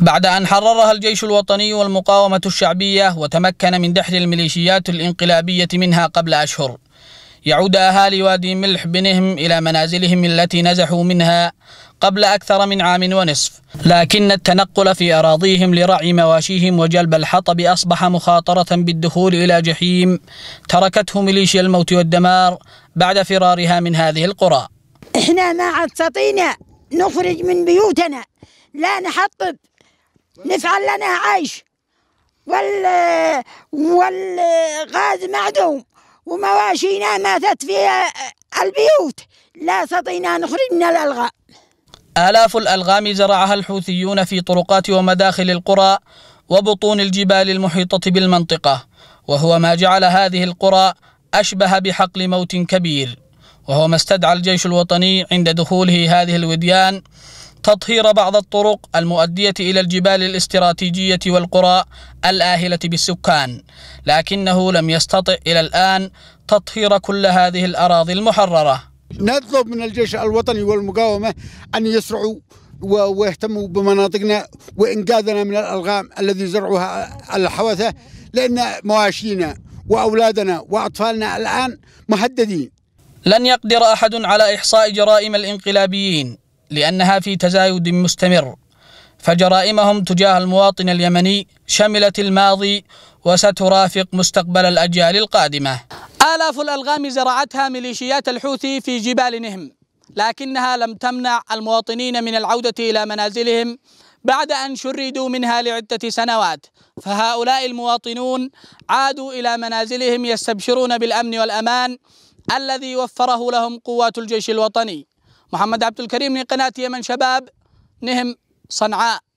بعد أن حررها الجيش الوطني والمقاومة الشعبية وتمكن من دحر الميليشيات الانقلابية منها قبل أشهر يعود أهالي وادي ملح بنهم إلى منازلهم التي نزحوا منها قبل أكثر من عام ونصف لكن التنقل في أراضيهم لرعي مواشيهم وجلب الحطب أصبح مخاطرة بالدخول إلى جحيم تركته ميليشيا الموت والدمار بعد فرارها من هذه القرى إحنا ما عاد نخرج من بيوتنا لا نحطب نفعل لنا عيش وال والغاز معدوم ومواشينا ماتت في البيوت لا استطينا نخرج من الألغام آلاف الألغام زرعها الحوثيون في طرقات ومداخل القرى وبطون الجبال المحيطة بالمنطقة وهو ما جعل هذه القرى أشبه بحقل موت كبير وهو ما استدعى الجيش الوطني عند دخوله هذه الوديان تطهير بعض الطرق المؤدية إلى الجبال الاستراتيجية والقرى الآهلة بالسكان، لكنه لم يستطع إلى الآن تطهير كل هذه الأراضي المحررة. نطلب من الجيش الوطني والمقاومة أن يسرعوا ويهتموا بمناطقنا وإنقاذنا من الألغام الذي زرعها الحوثة لأن مواشينا وأولادنا وأطفالنا الآن مهددين. لن يقدر أحد على إحصاء جرائم الإنقلابيين لأنها في تزايد مستمر فجرائمهم تجاه المواطن اليمني شملت الماضي وسترافق مستقبل الأجيال القادمة آلاف الألغام زرعتها ميليشيات الحوثي في جبال نهم لكنها لم تمنع المواطنين من العودة إلى منازلهم بعد أن شردوا منها لعدة سنوات فهؤلاء المواطنون عادوا إلى منازلهم يستبشرون بالأمن والأمان الذي وفره لهم قوات الجيش الوطني محمد عبد الكريم لقناة يمن شباب نهم صنعاء